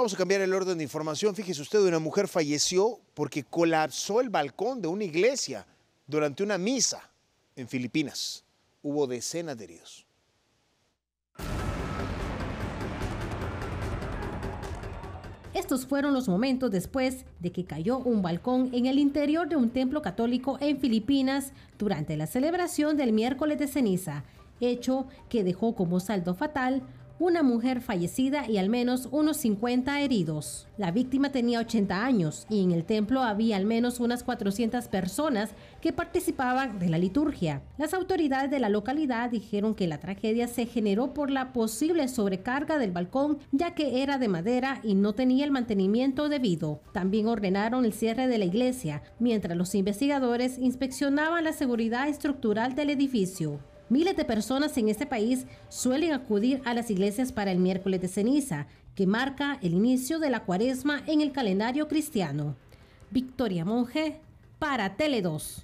Vamos a cambiar el orden de información. Fíjese usted, una mujer falleció porque colapsó el balcón de una iglesia durante una misa en Filipinas. Hubo decenas de heridos. Estos fueron los momentos después de que cayó un balcón en el interior de un templo católico en Filipinas durante la celebración del miércoles de ceniza, hecho que dejó como saldo fatal una mujer fallecida y al menos unos 50 heridos. La víctima tenía 80 años y en el templo había al menos unas 400 personas que participaban de la liturgia. Las autoridades de la localidad dijeron que la tragedia se generó por la posible sobrecarga del balcón ya que era de madera y no tenía el mantenimiento debido. También ordenaron el cierre de la iglesia mientras los investigadores inspeccionaban la seguridad estructural del edificio. Miles de personas en este país suelen acudir a las iglesias para el miércoles de ceniza, que marca el inicio de la cuaresma en el calendario cristiano. Victoria Monge para Tele 2.